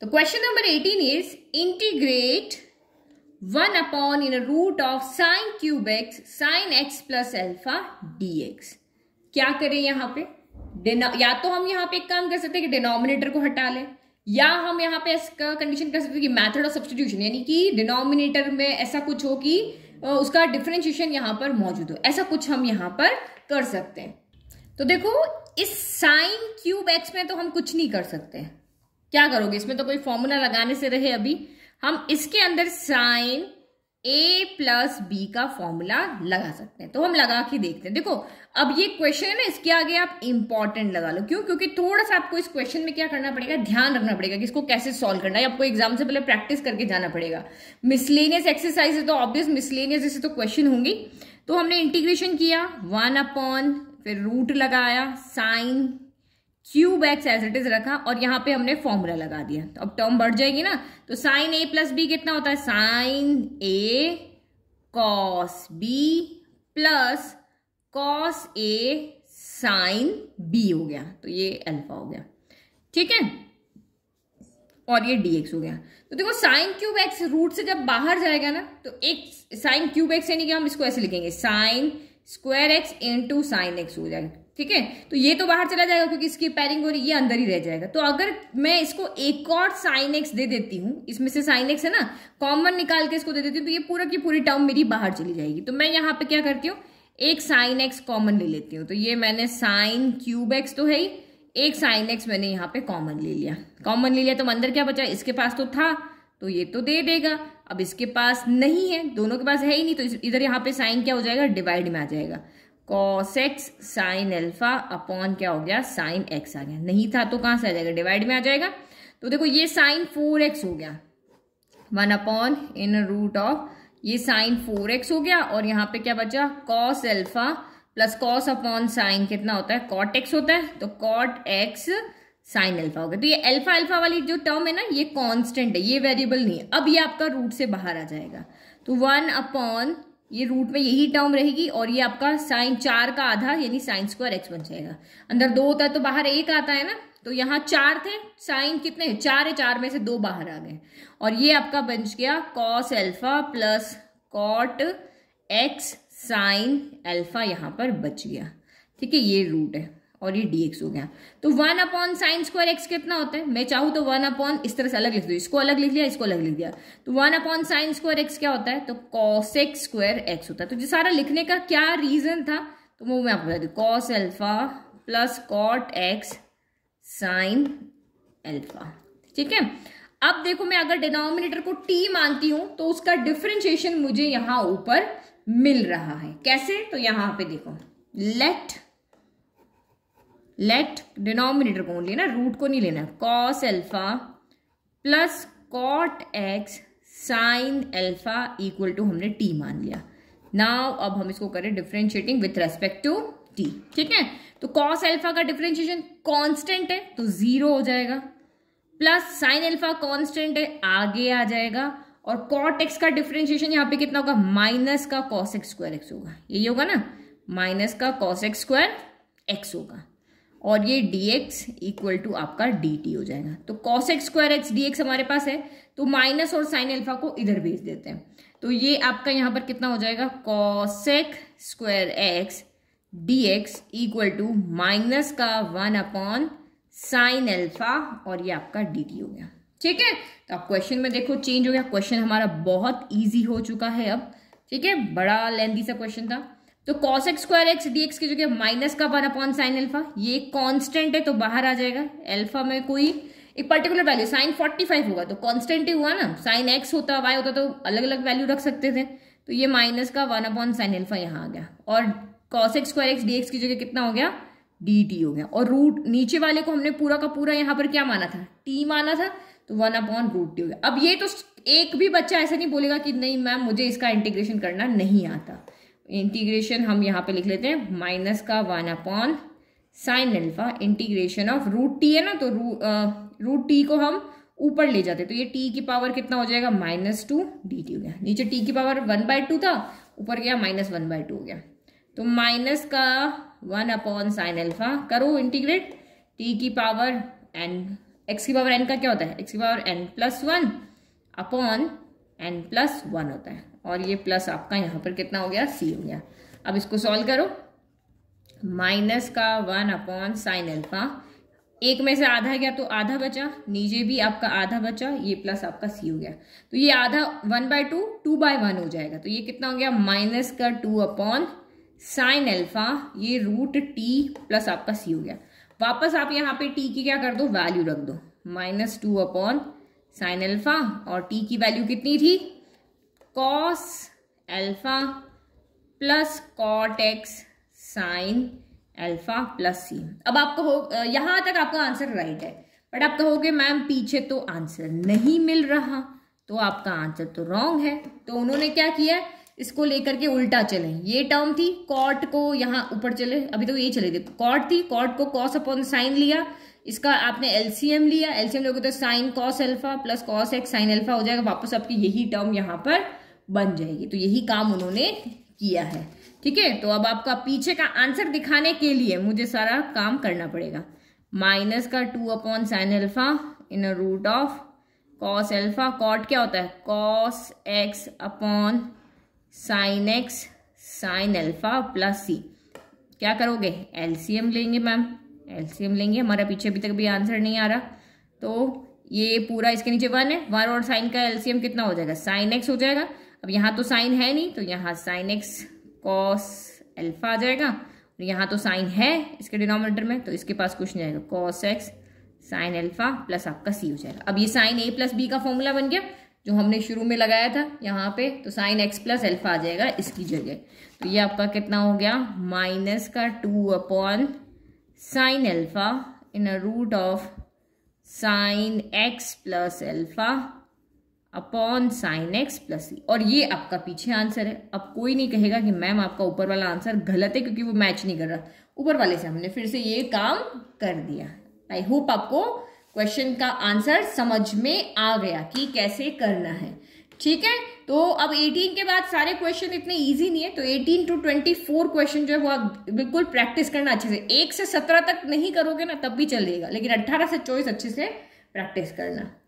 तो question number eighteen is integrate one upon in root of sine cube x sine x plus alpha d क्या करें यहाँ पे या तो हम यहाँ पे एक काम कर सकते हैं कि डिनोमिनेटर को हटा लें या हम यहाँ पे इसका कंडीशन कर सकते हैं कि मेथड ऑफ सब्सटीट्यूशन यानी कि डिनोमिनेटर में ऐसा कुछ हो कि उसका डिफ्रेंशिएशन यहाँ पर मौजूद हो ऐसा कुछ हम यहाँ पर कर सकते हैं तो देखो इस साइन क्यूब एक्स में तो हम कुछ नहीं कर सकते हैं क्या करोगे इसमें तो कोई फॉर्मूला लगाने से रहे अभी हम इसके अंदर साइन ए प्लस बी का फॉर्मूला लगा सकते हैं तो हम लगा के देखते हैं देखो अब ये क्वेश्चन है ना इसके आगे आप इंपॉर्टेंट लगा लो क्यों क्योंकि थोड़ा सा आपको इस क्वेश्चन में क्या करना पड़ेगा ध्यान रखना पड़ेगा कि इसको कैसे सॉल्व करना है आपको एग्जाम से पहले प्रैक्टिस करके जाना पड़ेगा मिसलेनियस एक्सरसाइज है तो ऑब्वियस मिसलेनियस जैसे तो क्वेश्चन होंगी तो हमने इंटीग्रेशन किया वन अपॉन फिर रूट लगाया sine cube x as it is रखा और यहाँ पे हमने फॉर्मूला लगा दिया तो अब टर्म बढ़ जाएगी ना तो साइन ए प्लस बी कितना होता है sine A cos B plus cos A sine B हो गया तो ये अल्फा हो गया ठीक है और ये डी एक्स हो गया तो देखो साइन क्यूब एक्स रूट से जब बाहर जाएगा ना तो एक साइन क्यूब एक्स यानी कि हम इसको ऐसे लिखेंगे sine square x into sine x हो जाएगा ठीक है तो ये तो बाहर चला जाएगा क्योंकि इसकी पैरिंग हो रही है ये अंदर ही रह जाएगा तो अगर मैं इसको एक और साइन एक्स दे देती हूँ इसमें से साइन एक्स है ना कॉमन निकाल के इसको दे देती हूँ तो ये पूरा की पूरी टर्म मेरी बाहर चली जाएगी तो मैं यहाँ पे क्या करती हूँ एक साइन एक्स कॉमन ले लेती हूँ तो ये मैंने साइन क्यूब एक्स तो है ही एक साइन एक्स मैंने यहाँ पे कॉमन ले लिया कॉमन ले लिया तो अंदर क्या बचा इसके पास तो था तो ये तो दे देगा अब इसके पास नहीं है दोनों के पास है ही नहीं तो इधर यहाँ पे साइन क्या हो जाएगा डिवाइड में आ जाएगा cos x sine alpha upon क्या हो गया साइन एक्स आ गया नहीं था तो कहां से आ जाएगा डिवाइड में आ जाएगा तो देखो ये साइन फोर एक्स हो गया one upon in root of ये साइन फोर एक्स हो गया और यहाँ पे क्या बचा cos alpha plus cos upon sine कितना होता है कॉट एक्स होता है तो कॉट एक्स साइन एल्फा हो गया तो ये एल्फा एल्फा वाली जो टर्म है ना ये कॉन्स्टेंट है ये वेरिएबल नहीं है अब ये आपका रूट से बाहर आ जाएगा तो वन अपॉन ये रूट में यही टर्म रहेगी और ये आपका साइन चार का आधा यानी साइन स्क्वायर एक्स बन जाएगा अंदर दो होता है तो बाहर एक आता है ना तो यहाँ चार थे साइन कितने है? चार है चार में से दो बाहर आ गए और ये आपका बन गया cos alpha plus cot x sine alpha यहां पर बच गया ठीक है ये रूट है और ये dx हो गया तो one upon sine square x कितना होता है मैं चाहूँ तो वन अपॉन इस तरह से अलग लिख दो इसको अलग लिख लिया इसको अलग लिख दिया तो one upon sine square x क्या होता है तो कॉस एक्स स्क्वायर एक्स होता है तो जो सारा लिखने का क्या रीजन था तो वो मैं आपको बता दू cos alpha plus cot x sine alpha ठीक है अब देखो मैं अगर डिनोमिनेटर को टी मानती हूँ तो उसका डिफ्रेंशिएशन मुझे यहाँ ऊपर मिल रहा है कैसे तो यहाँ पे देखो लेट लेट डिनोमिनेटर को लेना रूट को नहीं लेना cos alpha plus cot x sine alpha equal to हमने टी मान लिया नाउ अब हम इसको करें differentiating with respect to t ठीक है तो कॉस एल्फा का डिफ्रेंशिएशन कांस्टेंट है तो जीरो हो जाएगा प्लस साइन एल्फा कांस्टेंट है आगे आ जाएगा और कॉट एक्स का डिफ्रेंशिएशन यहाँ पे कितना होगा माइनस का कॉस एक्स स्क्वायर एक्स होगा यही होगा ना माइनस का कॉस एक्स स्क्वायर एक्स होगा और ये डी एक्स इक्वल टू आपका डी टी हो जाएगा तो cos x square x d x हमारे पास है तो माइनस और साइन एल्फा को इधर भेज देते हैं तो ये आपका यहाँ पर कितना हो जाएगा cosec square x d x equal to minus का वन अपॉन साइन एल्फा और ये आपका डी टी हो गया ठीक है तो आप क्वेश्चन में देखो चेंज हो गया क्वेश्चन हमारा बहुत ईजी हो चुका है अब ठीक है बड़ा लेंदी सा क्वेश्चन था तो cos x square x d x की जगह माइनस का वन अपॉन साइन एल्फा ये कांस्टेंट है तो बाहर आ जाएगा एल्फा में कोई एक particular value sine forty five होगा तो कांस्टेंट ही हुआ ना साइन एक्स होता वाई होता तो अलग अलग वैल्यू रख सकते थे तो ये माइनस का वन अपॉन साइन एल्फा यहाँ आ गया और cos x square x d x की जगह कितना हो गया डी टी हो गया और रूट नीचे वाले को हमने पूरा का पूरा यहाँ पर क्या माना था टी माना था तो वन अपॉन रूट टी हो गया अब ये तो एक भी बच्चा ऐसा नहीं बोलेगा कि नहीं मैम मुझे इसका इंटीग्रेशन करना नहीं आता इंटीग्रेशन हम यहाँ पे लिख लेते हैं माइनस का one upon sine alpha integration of root t है ना तो रू रूट टी को हम ऊपर ले जाते तो ये टी की पावर कितना हो जाएगा माइनस टू डी टी हो गया नीचे टी की पावर वन बाय टू था ऊपर गया माइनस वन बाय टू हो गया तो माइनस का वन अपॉन साइन अल्फा करो इंटीग्रेट टी की पावर एन एक्स की पावर एन का क्या होता है एक्स की power n plus one upon n plus one होता है और ये प्लस आपका यहाँ पर कितना हो गया सी हो गया अब इसको सॉल्व करो माइनस का वन अपॉन साइन एल्फा एक में से आधा गया तो आधा बचा नीचे भी आपका आधा बचा ये प्लस आपका सी हो गया तो ये आधा one by two two by one हो जाएगा तो ये कितना हो गया माइनस का टू अपॉन साइन एल्फा ये रूट टी प्लस आपका सी हो गया वापस आप यहाँ पे टी की क्या कर दो वैल्यू रख दो minus two upon sine alpha और टी की वैल्यू कितनी थी cos alpha plus cot x sine alpha plus C अब आपको हो यहां तक आपका आंसर राइट है बट आप कहोगे मैम पीछे तो आंसर नहीं मिल रहा तो आपका आंसर तो रॉन्ग है तो उन्होंने क्या किया इसको लेकर के उल्टा चले ये टर्म थी कॉट को यहाँ ऊपर चले अभी तो ये चले थे कॉट थी कॉट को कॉस अपॉन साइन लिया इसका आपने एलसीएम लिया एलसीएम लोगे तो sine cos alpha plus cos x sine alpha हो जाएगा वापस आपकी यही टर्म यहाँ पर बन जाएगी तो यही काम उन्होंने किया है ठीक है तो अब आपका पीछे का आंसर दिखाने के लिए मुझे सारा काम करना पड़ेगा माइनस का two upon sine alpha in root of cos alpha cot क्या होता है cos x upon sine x sine alpha plus C क्या करोगे एलसीएम लेंगे मैम एलसीएम लेंगे हमारा पीछे अभी तक भी आंसर नहीं आ रहा तो ये पूरा इसके नीचे वन है वन और साइन का एलसीएम कितना हो जाएगा साइन एक्स हो जाएगा अब यहाँ तो साइन है नहीं तो यहाँ साइन एक्स कॉस एल्फा आ जाएगा और यहाँ तो साइन है इसके डिनोमिनेटर में तो इसके पास कुछ नहीं आएगा cos x sine alpha plus आपका सी हो जाएगा अब ये साइन ए प्लस बी का फॉर्मूला बन गया जो हमने शुरू में लगाया था यहाँ पे तो साइन एक्स प्लस एल्फा आ जाएगा इसकी जगह तो ये आपका कितना हो गया माइनस का two upon sine alpha in uh root of sine x plus alpha upon sine x plus C और ये आपका पीछे आंसर है अब कोई नहीं कहेगा कि मैम आपका ऊपर वाला आंसर गलत है क्योंकि वो मैच नहीं कर रहा ऊपर वाले से हमने फिर से ये काम कर दिया आई होप आपको क्वेश्चन का आंसर समझ में आ गया कि कैसे करना है ठीक है तो अब 18 के बाद सारे क्वेश्चन इतने इजी नहीं है तो 18 टू 24 क्वेश्चन जो है वो आप बिल्कुल प्रैक्टिस करना अच्छे से एक से सत्रह तक नहीं करोगे ना तब भी चलेगा लेकिन अट्ठारह से चौबीस अच्छे से प्रैक्टिस करना